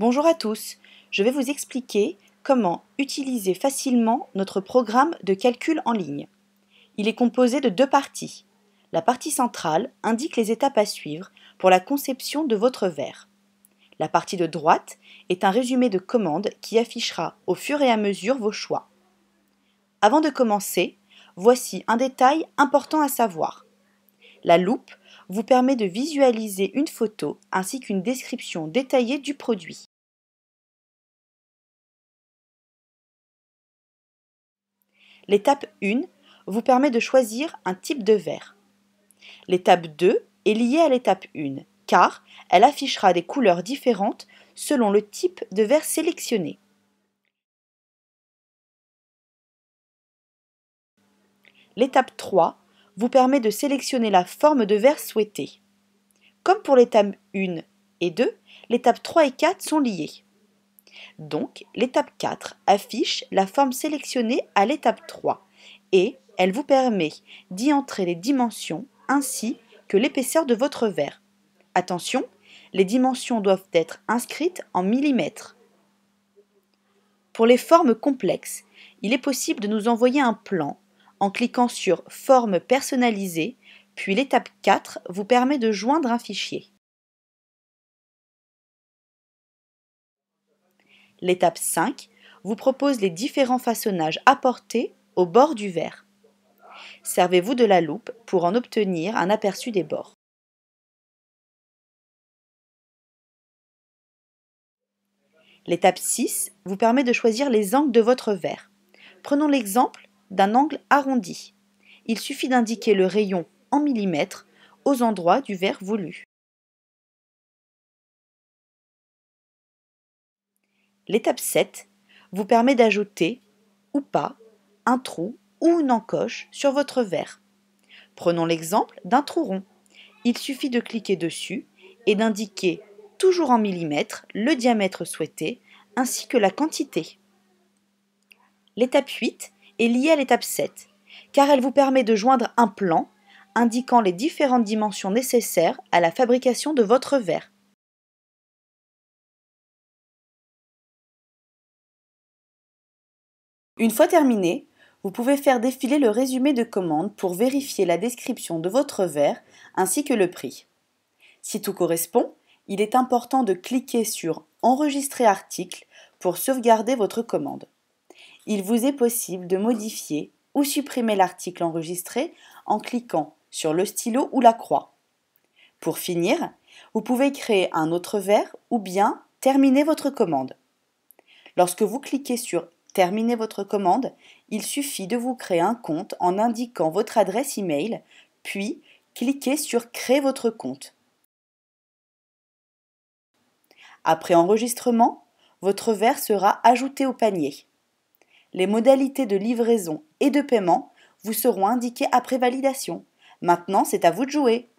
Bonjour à tous, je vais vous expliquer comment utiliser facilement notre programme de calcul en ligne. Il est composé de deux parties. La partie centrale indique les étapes à suivre pour la conception de votre verre. La partie de droite est un résumé de commandes qui affichera au fur et à mesure vos choix. Avant de commencer, voici un détail important à savoir. La loupe vous permet de visualiser une photo ainsi qu'une description détaillée du produit. L'étape 1 vous permet de choisir un type de verre. L'étape 2 est liée à l'étape 1 car elle affichera des couleurs différentes selon le type de verre sélectionné. L'étape 3 vous permet de sélectionner la forme de verre souhaitée. Comme pour l'étape 1 et 2, l'étape 3 et 4 sont liées. Donc, l'étape 4 affiche la forme sélectionnée à l'étape 3 et elle vous permet d'y entrer les dimensions ainsi que l'épaisseur de votre verre. Attention, les dimensions doivent être inscrites en millimètres. Pour les formes complexes, il est possible de nous envoyer un plan en cliquant sur Formes personnalisée, puis l'étape 4 vous permet de joindre un fichier. l'étape 5, vous propose les différents façonnages apportés au bord du verre. Servez-vous de la loupe pour en obtenir un aperçu des bords. L'étape 6 vous permet de choisir les angles de votre verre. Prenons l'exemple d'un angle arrondi. Il suffit d'indiquer le rayon en millimètres aux endroits du verre voulu. L'étape 7 vous permet d'ajouter, ou pas, un trou ou une encoche sur votre verre. Prenons l'exemple d'un trou rond. Il suffit de cliquer dessus et d'indiquer, toujours en millimètres, le diamètre souhaité ainsi que la quantité. L'étape 8 est liée à l'étape 7 car elle vous permet de joindre un plan indiquant les différentes dimensions nécessaires à la fabrication de votre verre. Une fois terminé, vous pouvez faire défiler le résumé de commande pour vérifier la description de votre verre ainsi que le prix. Si tout correspond, il est important de cliquer sur Enregistrer article pour sauvegarder votre commande. Il vous est possible de modifier ou supprimer l'article enregistré en cliquant sur le stylo ou la croix. Pour finir, vous pouvez créer un autre verre ou bien terminer votre commande. Lorsque vous cliquez sur terminez votre commande, il suffit de vous créer un compte en indiquant votre adresse email, puis cliquez sur Créer votre compte. Après enregistrement, votre verre sera ajouté au panier. Les modalités de livraison et de paiement vous seront indiquées après validation. Maintenant, c'est à vous de jouer.